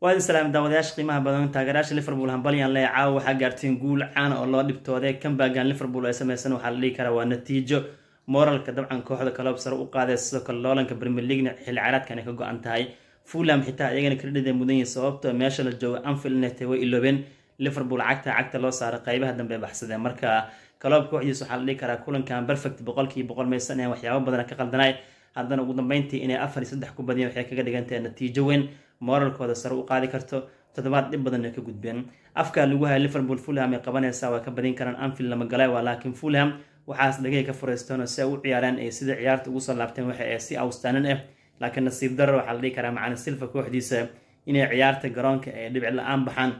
waa idin daawadayaasha qiimaha badan taageerayaasha liverpool hambalyan lee caawa waxaa gaartiin guul caana oo loo dhibtooday kambagan liverpool ay samaysan waxaa la dhihi karaa waa natiijo moralka dabcan kooxda kalob sare u qaaday sidoo kale loolanka premier leaguena xilli ay ka go-an tahay fulham xitaa iyagana kredhida mudan yahay sababto ah meesha la joogo anfield inaytay way iloobeen liverpool cagta cagta loo saaray qaybaha dambe ay baxsadeen marka kaloob kooxdiis waxaa la dhihi karaa kulankan perfect boqolkiiba boqol maysan ahayn waxyaabo badana ka qaldanay haddana ugu dambeyntii inay afar iyo saddex ku badiyeen waxay kaga dhigantay natiijo weyn mooralkooda sare u qaadi karto toddobaad dhib badanna ka gudbeen afka lagu haya liverpool fulham ay qabanaysa waa ka badin karaan anfield lama galay waa laakiin fulham waxaas dhagay ka furaystoonoo si ay u ciyaareen ay sida ciyaarta ugu soo laabteen waxa ay si awstaanan ah laakiin nasiib darar waxaa la dhihi karaa macani silva kooxdiisa inay ciyaarta garoonka ay dhibic la-aan baxaan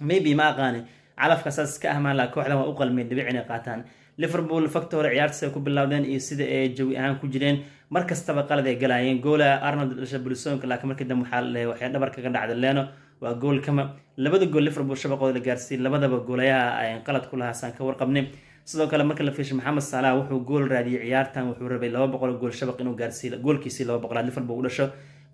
maybe ma aqaani calafka saas ka ahmaan laa kooxdan waa u qalmeen dhibic inay qaataan liverpool fakta hore ciyaarta siday ku bilowdeen iyo sida ay jawi ahaan ku jireen mar kastaba qalad ay galaayeen goola arnold dhasha bulisonka laakiin markii dambe waxaa laleeyahay waxay dhabar kaga dhacday leno waa gool kama labada gool liverpool shabaqooda la gaarsiiyey labadaba goolayaha ay qalad ku lahaa saan ka warqabnay sidoo kale marka la fiirshay maxamed salah wuxuu gool raadiyey ciyaartan wuxuu rabay laba boqol gool shabaq inuu gaarsiiyo goolkiisii laba boqolaad liverpool u dhasho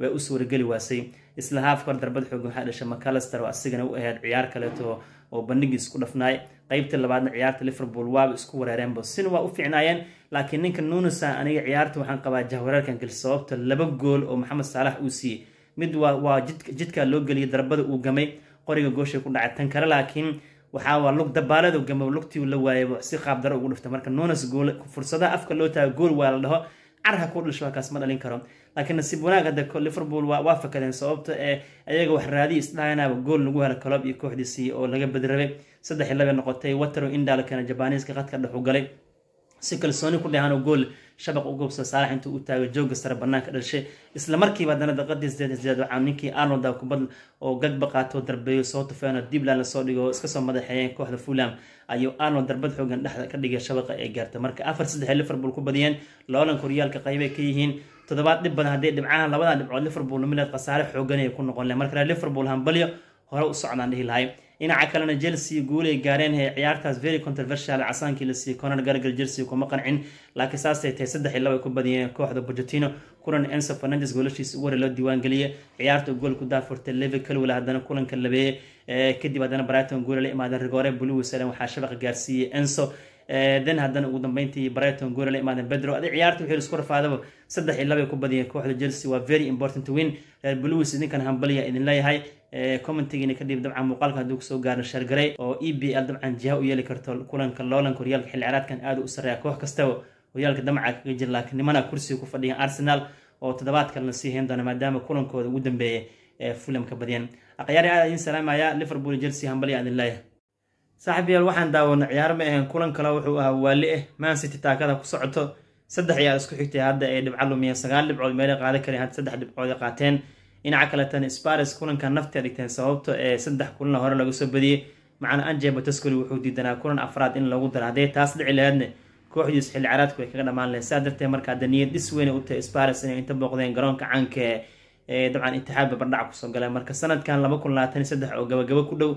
way u suurageli waasay isla haafka hor darbad xoog waxaa dhashay macalister oo asigana u ahayd ciyaar kaleeto oo bandhigii isku dhafnaay qaybta labaadna ciyaarta liverpool waaba isku wareereenba sin waa u fiicnaayeen laakiin ninka nuunisa aniga ciyaarta waxaan qabaa jahwareerkan gal sababta laba gool oo maxamed saalax uu siiyey mid waa jidkaa loo geliyay darbada uu gamay qoriga gooshay ku dhacay tan kale laakiin waxaa lug dabaalada gamo lugtii la waayay si qaab daro ugu dhiftay marka nuunas fursadaha afka loo taaga gool waa la dhaho carha ku dhasho halkaas ma dhalin karo laakiin nasiib wanaag hadda liverpool waa fakadeen sababta ee eh, ayaga wax raadi isdhaanaaba gool lagu hela colob iyo kooxdiisii oo laga bedrabay saddex iyo labay noqotay watero indaalkana jabaniiska qadka dhexu galay si kalsooni ku dheehan oo gool shabaq u goobsada saalax intuu u taagay jooga sare banaanka dhashay islamarkiiba haddana daqiiqadii sideed sideed waxaa ninkii arnolda kubad oo gagba qaato darbeeyo soo tufeeno dibland lasoo dhigo oo iska soo madaxeeyeen kooxda fulam ayuu arnold darbad xoogan dhexda ka dhigay shabaqa ay gaartay marka afar saddex liverpool ku badiyeen loolan koryaalka qayb ay ka yihiin toddobaad dhib badan haddii dhibcahan labadan dhibcood liverpool lumileed khasaare xoogan ku noqon leh marka liverpool hambalyo hore u socdaan dhihi lahay dhinaca kalena chelsea guul gaareen he ciyaartaas very controversial casaankii lasii konar gargal chelsea kuma qancin laakiin saasay tahay saddex iyo laba ku badiyeen kooxda Pochettino kulan Enzo Fernandez goolashiisa ugu horeey loo diiwaangeliye ciyaarta gool ku daafurtay Liverpool haddana kulanka labeeye eh, kadib haddana Brighton guul la imaadeen rigoore Blue waxaa shabaqa gaarsiiyey Enzo dan eh, haddana ugu dambeyntii Brighton gool la imaadeen Pedro adig ciyaarta wixii isku rafaadaba saddex iyo laba ku badiyeen kooxda Chelsea waa very important win Real Blues idinkan hambaliya idin leeyahay commentigiina kadib dabcan muuqaalka hadduu kasoo gaarno shargaray oo e b l dabcan jiha u yeeli karto kulanka loolanka horyaalka xilli aad u sareeya koox kastaba horyaalka damca kaga jir laakiinnimana kursiga ku fadhiya arsenal oo toddobaad kalena sii hayn doona maadaama kulankooda ugu dambeeya ee fulamka badiyeen akhyaari aad idiin salaamaya liverpool chelsea hambalya adinlaaya saaxiibayaal waxaan daawana ciyaar ma ahaen kulan kale wuxuu ahaa waali ah eh, mancity taakada ku socoto saddex ciyaar isku xigtay hadda ee dhibca lumiya sagaal dhibcood meelay qaadan kareen hadda saddex dhibcood qaateen dhinaca kaletan spares kulanka naftii dhigteen sababto ee saddex kulanna hore laga soo badiyey macana anje batescoli wuxuu diidanaa kulan afraad in lagu dara hadday taas dhici laheedna kooxdiis xilli caraadku ay kaga dhammaan laheyd saa darteed marka hadda niyad dhis weyna u tahay spares inay inta booqdeen garoonka caanka ee dabcan intixaabba bardhac kusoo galeen marka sanadkan laba kun labaatan iyo saddex oo gabagabo ku dhow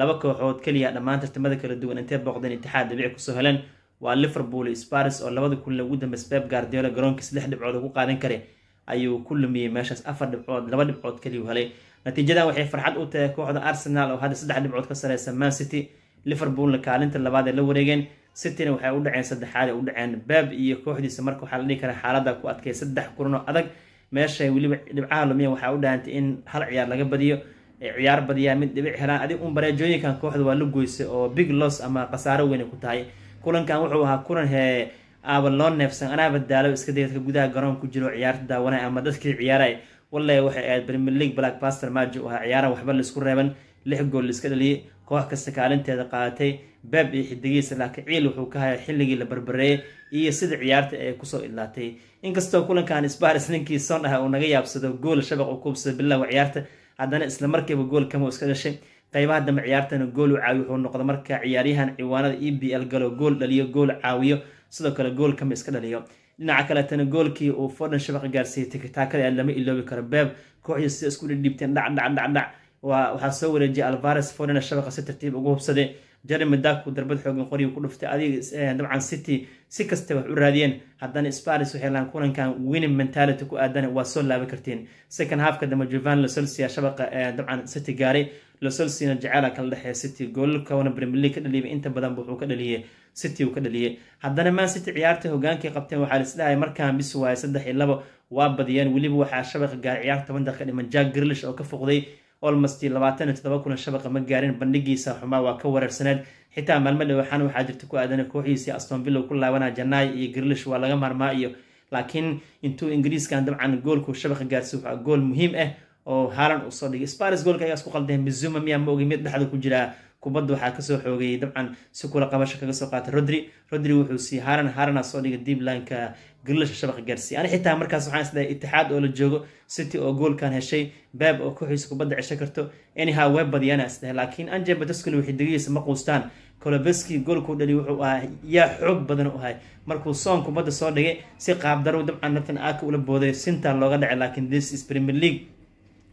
laba kooxood keliya dhammaan tartamada kala duwan intay booqdeen intixaab dabiic kusoo heleen waa liverpool spares oo labada kulle ugu dambeys beb guardiola garoonkiis lix dhibcood ugu qaadan karay ayuu ku lumiyey meeshaas afar dhibcood laba dhibcood kaliyu helay natiijadan waxay farxad u tahay kooxda arsenal oo hadda saddex dhibcood ka sareysa man city liverpoolna kaalinta labaad ee la wareegeen cityna waxay u dhaceen saddexaad ee u dhaceen baab iyo kooxdiisa marka waxaa la dhihi karaa xaaladda ku adkay saddex kulan adag meeshay weliba dhibcaha lumiya waxaa u dhahantay in hal ciyaar laga badiyo ciyaar badiyaan mid dhibic helaan adig un bareejooyinkan kooxda waa la goysay oo big loss ama khasaaro weyne ku tahay kulankan wuxuu ahaa kulan hee aaba loo neefsan anaa badaalo iska deedka gudaha garoon ku jiro ciyaarta daawanay ama dadkii ciyaaray wallay waxay ahayd premier league blackbaster maajo ahaa ciyaaran waxba laisku reeban lix gool laiska dhaliyay koox kasta kaalinteeda qaadatay beeb iyo xidigiisa laakiin ciil wuxuu ka hayay xilligii la barbareeyay iyo sida ciyaarta ay kusoo idlaatay inkastoo kulankan sbaris ninkii son ah uu naga yaabsado gool shabaq uu kubsada bilowga ciyaarta haddana islamarkiiba gool kamu iska dhashay qaybaha dambe ciyaartana gool u caawiyo wuxuu noqda marka ciyaaryahan ciwaanada e b l galo gool dhaliyo gool caawiyo sidoo kale gool kama iska dhaliyo dhinaca kaleetana goolkii uu fodan shabaqa gaarsiiyey tikitaakada lama iloobi karo beeb kooxdii sida isku dhidhiibteen dhacdhacdhacdhac waxaa soo wareejiyay alvares fodana shabaqa si tartiib ugu hubsaday jeremy daku darbad xoogan qoryu ku dhuftay adig eh, dabcan city si kasta wax u raadiyeen haddana sparis waxay lahan kulankan winning mentality ku aadan waa soo laaban karteen second halfka dambe jovan losolsia shabaqa eh, dabcan city gaaray losolsina jaceyla kala dhexeeya city goolkawana premier league ka dhaliyay inta badan wuxuu ka dhaliyay city uu ka dhaliyey haddana man city ciyaarta hogaankay qabteen waxaa lisdhahay markaan bis waaya saddex iyo labo waa badiyeen weliba waxaa shabaqa gaaray ciyaarta toban daqiiqa dhiman jack grilish oo ka fuqday olmasti labaatan iyo toddoba kulan shabaqa ma gaarin bandhigiisa xumaa waa ka wareersaneed xitaa maalmo dhawaxaan waxaa jirta ku aadan kooxdiisii astonvillow ku laabanaa janaay iyo grilish waa laga maarmaa iyo laakiin intuu ingiriiskan dabcan goolku shabaqa gaarsi waxaa gool muhiim ah oo haalan uu soo dhigay sparis goolka ayaa isku qaldeen mizuma miyaa ma ogay mid dhexda ku jiraa kubada waxaa kasoo xoogeeyey dabcan si kula qabasho kaga soo qaatay rodri rodri wuxuu sii haran harana soo dhigay deep lineka galilasha shabaqa gaarsiiy ani xitaa markaas waxaan isdhahay itixaad oo la joogo city oo goolkan heshay baab oo kooxiisa kubadda cesho karto anyha way badiyaan isdhahay laakiin anje bataskuna wixidigihiisa ma quustaan kolobeski goolkuu dhali wuxuu ahaa yaa xoog badan u ahay markuu soon kubadda soo dhigay si qaabdarow dabcan nathan aaka ula booday sintaa looga dhacay laakiin this is premier league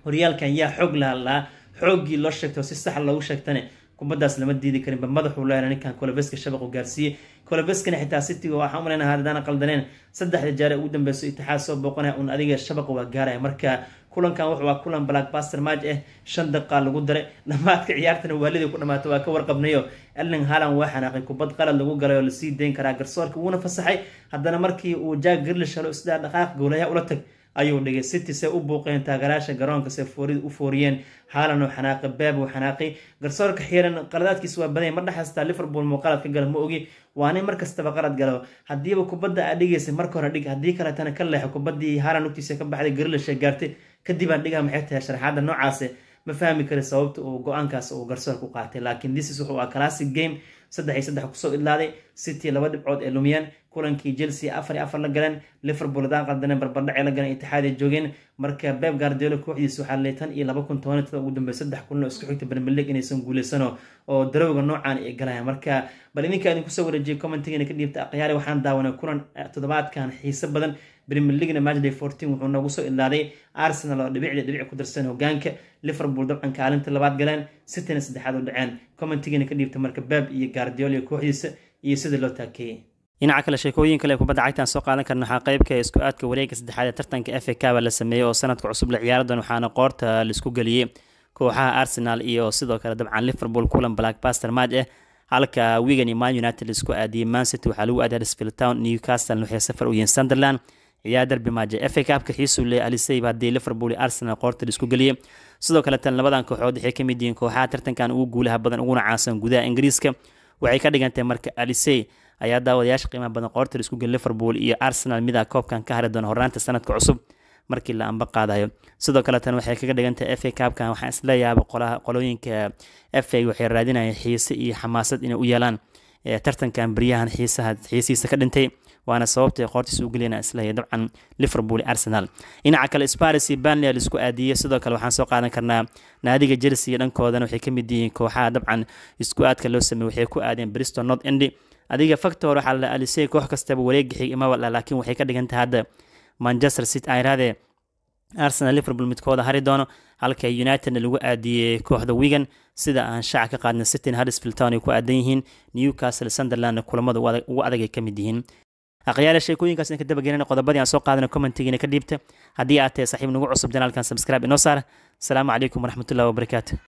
horyaalkan yaa xoog lahalaa xooggii loo sheegto si sax loogu sheegtane kubadaas lama diidi karinba madaxuu leeyahay ninkan kolabeska shabaqu gaarsiiyey kolabeskana xitaa citiga waxaan u leenahay qaldaneen saddexda jeere ugu dambeyso itixaad soo booqanaya un adiga shabaqa waa gaaraya marka kulankan wuxuu waa kulan blackbaster maaj eh shan daqaa lagu daray dhamaadka ciyaartana waalidii ku dhamaatay waa ka warqabnayo erling haalan waa xanaaqay kubad qalad lagu galay oo lasii dayn karaa garsoorka wuuna fasaxay haddana markii uu jack grilish helo isdaa dhaqaaq goolayaha ula tag ayuu dhigay city se u buuqeen taageeraasha garoonka se foorida u fooriyeen haalan oo xanaaqi beeb uu xanaaqi garsoorka xiiran qaladaadkiis waa badanya ma dhexastaa liverpool muu qalad ka galo ma ogi waa nin markastaba qalad galo haddiiba kubadda aad dhigaysa marka hore dhig haddii kaletana ka leexo kubaddii haalan hugtiisa ka baxday garilasha gaartay kadib aan dhigaa maxay tahay sharxaadda noocaase ma fahmi kari sababta uu go-aankaas uu garsoorka u qaatay laakiin thisis wuxuu ah classic game saddex iyo saddex kusoo idlaaday city laba dhibcood ee lumiyeen kulankii chelsea afar iyo afar la galeen liverpool adaan qaldaneen barbardhac ee la galeen itixaadiya joogeen marka beb gardelo kooxdiis waxaa leetan iyo laba kun toban tada ugu dambey saddex kulanoo isku xigta premier league inaysan guuleysano oo darowga noocaan ay galayaan marka bal idinka idinku soo wareejiyay commentigiina ka dhiibta akhyaari waxaan daawanay kulan toddobaadkan xiise badan premier leaguena matchday fourteen wuxuu noogu soo ilaaday arsenal oo dhibicda dhibic ku darsan hogaanka liverpool dabcan kaalinta labaad galeen sitina saddexaad u dhaceen commentigiina ka dhiibta marka beb iyo gardiol iyo kooxdiisa iyo sida loo taakeeyey dhinaca kale sheekooyin kale kubadda cagtaan soo qaadan karna waxaa qaybka ah isku aadka wareega saddexaad ee tartanka f a kaba la sameeyey oo sanadka cusub la ciyaaradan waxaana qoorta laisku geliyey kooxaha arsenal iyo sidoo kale dabcan liverpool kulan blackbaster match eh halka wigan man united laisku aadiyey mancity waxaa lagu aadiya svill town newcastle waxay safar u yihiin sunderland ciyaar darbi maaje eh, f a kabka xiisu le alisayb haddii liverpool iyo arsenal qoorta laisku geliyey sidoo kale tan labadan kooxood waxay ka mid yihiin kooxaha tartankan ugu guulaha badan uguna caansan gudaha ingiriiska waxay ka dhigantay marka alisey ayaa daawadayaasha qiimaha badan qoorta isku gelin liverpool iyo arsenal midaa ah koobkan ka hari doona hornaanta sanadka cusub markii la amba qaadayo sidoo kale tan waxay kaga dhigantay f a kaabkan waxaan isleeyaaba qolooyinka f a waxay raadinayeen xiise iyo xamaasad inay u yeelaan tartankan baryahan xiisaha xiisihiisa ka dhintay waana sababtay qoortiis u geliyana islahaya dabcan liverpool arsenal dhinaca kale sparis iyo banley laisku aadiyey sidoo kale waxaan soo qaadan karnaa naadiga jersey dhankoodana waxay ka mid yihiin kooxaha dabcan isku aadka loo sameeyey waxay ku aadeen bristol north end adiga factor waxaa la alisay koox kastaba wareegixig imabaldha laakiin waxay ka dhigan tahay hadda manchester city aan irahdee arsenal liverpool midkooda hari doono halka unitedna lagu aadiyey kooxda wigan sida aan shaaca ka qaadna cityn harisfield town ay ku aadan yihiin newcastle sunderlandna kulamada ugu adag ka mid yihiin aqyaala sheekooyinkaas inaan ka dabageynana qodobadii aan soo qaadana commentigiina ka dhiibta haddii aad tahay saaxiib nagu cusub janaalkan subscribe inoo saara asalaamu calaykum waraxmatullahi wabarakaatu